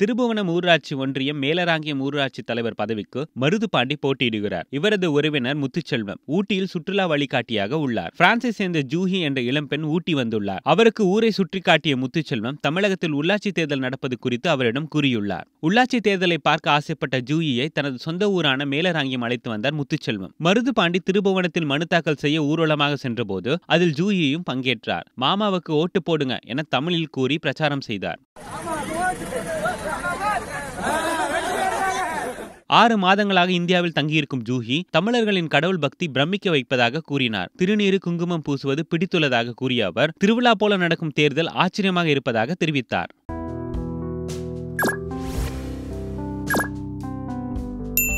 திருபுவனம் ஊராட்சி ஒன்றியம் மேலராங்கியம் ஊராட்சி தலைவர் பதவிக்கு மருது பாண்டி போட்டியிடுகிறார் இவரது உறவினர் முத்துச்செல்வம் ஊட்டியில் சுற்றுலா வழிகாட்டியாக உள்ளார் பிரான்சை சேர்ந்த ஜூஹி என்ற இளம்பெண் ஊட்டி வந்துள்ளார் அவருக்கு ஊரை சுற்றி காட்டிய முத்துச்செல்வம் தமிழகத்தில் உள்ளாட்சி தேர்தல் நடப்பது குறித்து அவரிடம் கூறியுள்ளார் உள்ளாட்சி தேர்தலை பார்க்க ஆசைப்பட்ட ஜூஹியை தனது சொந்த ஊரான மேலராங்கியம் அழைத்து வந்தார் முத்துச்செல்வம் மருது பாண்டி திருபுவனத்தில் மனு தாக்கல் செய்ய ஊர்வலமாக சென்றபோது அதில் ஜூஹியும் பங்கேற்றார் மாமாவுக்கு ஓட்டு போடுங்க என தமிழில் கூறி பிரச்சாரம் செய்தார் ஆறு மாதங்களாக இந்தியாவில் தங்கியிருக்கும் ஜூஹி தமிழர்களின் கடவுள் பக்தி பிரமிக்க வைப்பதாக கூறினார் திருநீரு குங்குமம் பூசுவது பிடித்துள்ளதாக கூறிய அவர் திருவிழா போல நடக்கும் தேர்தல் ஆச்சரியமாக இருப்பதாக தெரிவித்தார்